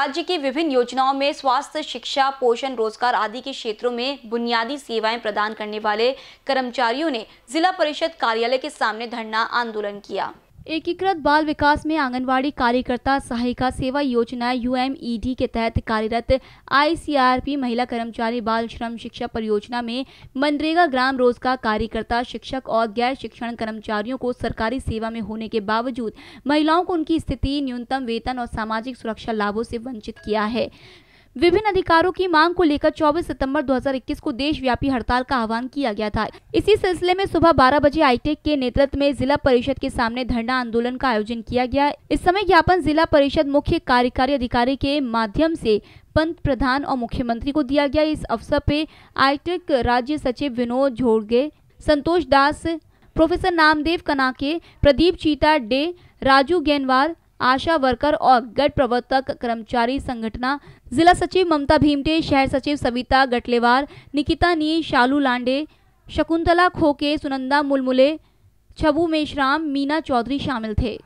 राज्य की विभिन्न योजनाओं में स्वास्थ्य शिक्षा पोषण रोजगार आदि के क्षेत्रों में बुनियादी सेवाएं प्रदान करने वाले कर्मचारियों ने जिला परिषद कार्यालय के सामने धरना आंदोलन किया एकीकृत बाल विकास में आंगनवाड़ी कार्यकर्ता सहायिका सेवा योजना यूएमईडी के तहत कार्यरत आईसीआरपी महिला कर्मचारी बाल श्रम शिक्षा परियोजना में मनरेगा ग्राम रोजगार कार्यकर्ता शिक्षक और गैर शिक्षण कर्मचारियों को सरकारी सेवा में होने के बावजूद महिलाओं को उनकी स्थिति न्यूनतम वेतन और सामाजिक सुरक्षा लाभों से वंचित किया है विभिन्न अधिकारों की मांग को लेकर 24 सितंबर 2021 को देशव्यापी हड़ताल का आह्वान किया गया था इसी सिलसिले में सुबह 12 बजे आईटेक के नेतृत्व में जिला परिषद के सामने धरना आंदोलन का आयोजन किया गया इस समय ज्ञापन जिला परिषद मुख्य कार्यकारी अधिकारी के माध्यम से पंत प्रधान और मुख्यमंत्री को दिया गया इस अवसर पे आईटेक राज्य सचिव Vinod Jhodge Santosh Das professor Namdev Kanake Pradeep Chitade Raju Genwar ASHA worker और गट प्रवर्तक कर्मचारी संगठना जिला सचिव ममता भीमटे शहर सचिव सविता गटलेवार निकिता नी शालू लांडे शकुंतला खोके सुनंदा मुलमुले छबू मेशराम मीना चौधरी शामिल थे